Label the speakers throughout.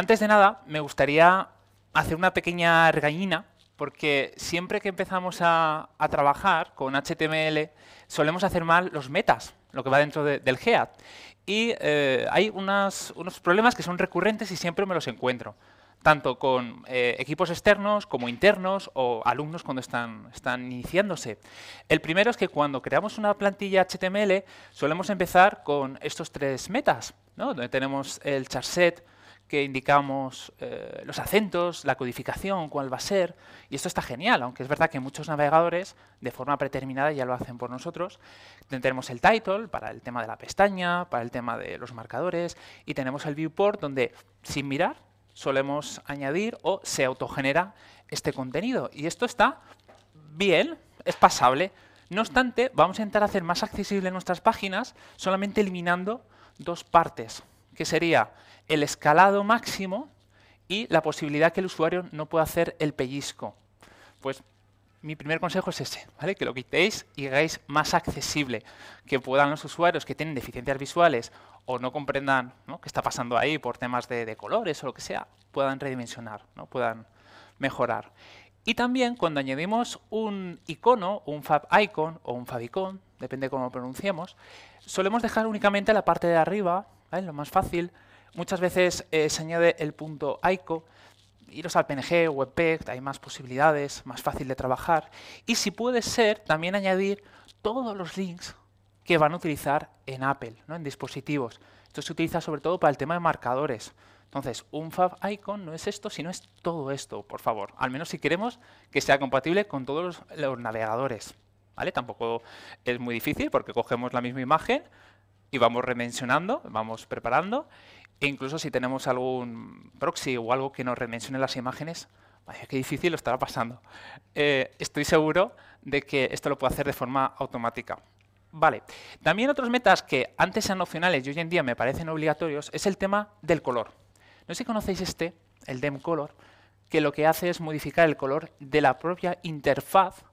Speaker 1: Antes de nada, me gustaría hacer una pequeña regañina, porque siempre que empezamos a, trabajar con HTML, solemos hacer mal los metas, lo que va dentro del GEAD. Y eh, hay unos problemas que son recurrentes y siempre me los encuentro, tanto con eh, equipos externos como internos o alumnos cuando están, iniciándose. El primero es que cuando creamos una plantilla HTML solemos empezar con estos tres metas, donde tenemos el charset, que indicamos eh, los acentos, la codificación, cuál va a ser, y esto está genial, aunque es verdad que muchos navegadores de forma predeterminada ya lo hacen por nosotros. Tenemos el title para el tema de la pestaña, para el tema de los marcadores, y tenemos el viewport donde sin mirar solemos añadir o se autogenera este contenido. Y esto está bien, es pasable. No obstante, vamos a intentar hacer más accesible nuestras páginas solamente eliminando dos partes que sería el escalado máximo y la posibilidad que el usuario no pueda hacer el pellizco. Pues mi primer consejo es ese, ¿vale? que lo quitéis y hagáis más accesible, que puedan los usuarios que tienen deficiencias visuales o no comprendan qué está pasando ahí por temas de, colores o lo que sea, puedan redimensionar, ¿no? puedan mejorar. Y también cuando añadimos un icono, un fab icon o un favicon, depende cómo lo pronunciemos, solemos dejar únicamente la parte de arriba lo más fácil. Muchas veces eh, se añade el punto ICO. Iros al PNG, WebP, hay más posibilidades, más fácil de trabajar. Y si puede ser, también añadir todos los links que van a utilizar en Apple, en dispositivos. Esto se utiliza sobre todo para el tema de marcadores. Entonces, un Fab Icon no es esto, sino es todo esto, por favor. Al menos si queremos que sea compatible con todos los, navegadores. ¿Vale? Tampoco es muy difícil porque cogemos la misma imagen, y vamos remencionando, vamos preparando. E incluso si tenemos algún proxy o algo que nos remensione las imágenes, vaya, qué difícil lo estará pasando. Eh, estoy seguro de que esto lo puedo hacer de forma automática. Vale. También otros metas que antes eran opcionales y hoy en día me parecen obligatorios es el tema del color. No sé si conocéis este, el DEM Color, que lo que hace es modificar el color de la propia interfaz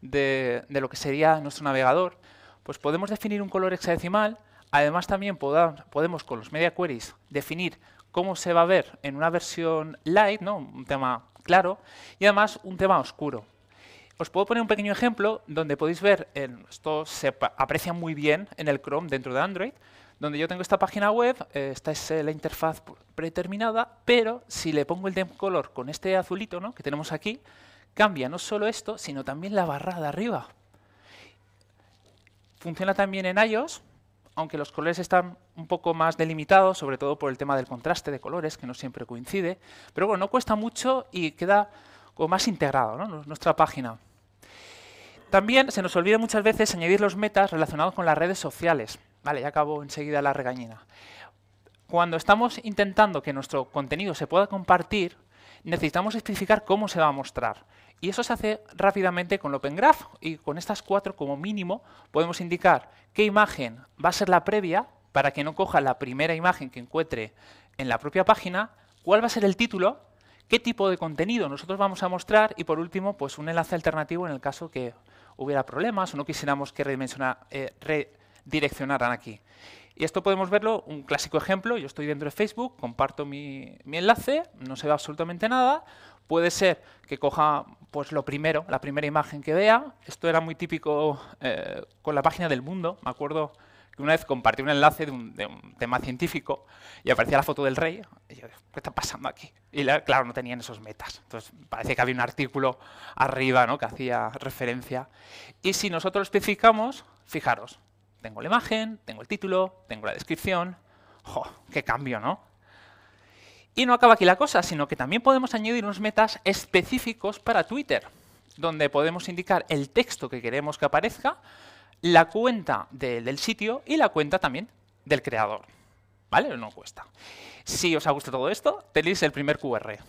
Speaker 1: de, de lo que sería nuestro navegador. Pues podemos definir un color hexadecimal, Además también podemos con los media queries definir cómo se va a ver en una versión light, ¿no? un tema claro, y además un tema oscuro. Os puedo poner un pequeño ejemplo donde podéis ver, en, esto se aprecia muy bien en el Chrome dentro de Android, donde yo tengo esta página web, eh, esta es eh, la interfaz predeterminada, pero si le pongo el color con este azulito que tenemos aquí, cambia no solo esto, sino también la barra de arriba. Funciona también en iOS, aunque los colores están un poco más delimitados, sobre todo por el tema del contraste de colores, que no siempre coincide, pero bueno, no cuesta mucho y queda más integrado nuestra página. También se nos olvida muchas veces añadir los metas relacionados con las redes sociales. Vale, ya acabo enseguida la regañina. Cuando estamos intentando que nuestro contenido se pueda compartir, necesitamos especificar cómo se va a mostrar. Y eso se hace rápidamente con Open Graph y con estas cuatro como mínimo podemos indicar qué imagen va a ser la previa para que no coja la primera imagen que encuentre en la propia página, cuál va a ser el título, qué tipo de contenido nosotros vamos a mostrar y por último pues un enlace alternativo en el caso que hubiera problemas o no quisiéramos que eh, redireccionaran aquí. Y esto podemos verlo, un clásico ejemplo, yo estoy dentro de Facebook, comparto mi, enlace, no se ve absolutamente nada, puede ser que coja pues lo primero, la primera imagen que vea, esto era muy típico eh, con la página del mundo, me acuerdo que una vez compartí un enlace de un, tema científico y aparecía la foto del rey, y yo, ¿qué está pasando aquí? Y claro, no tenían esos metas, entonces parece que había un artículo arriba que hacía referencia. Y si nosotros especificamos, fijaros, tengo la imagen, tengo el título, tengo la descripción. ¡Jo! ¡Qué cambio, ¿no? Y no acaba aquí la cosa, sino que también podemos añadir unos metas específicos para Twitter, donde podemos indicar el texto que queremos que aparezca, la cuenta del sitio y la cuenta también del creador. ¿Vale? No cuesta. Si os ha gustado todo esto, tenéis el primer QR.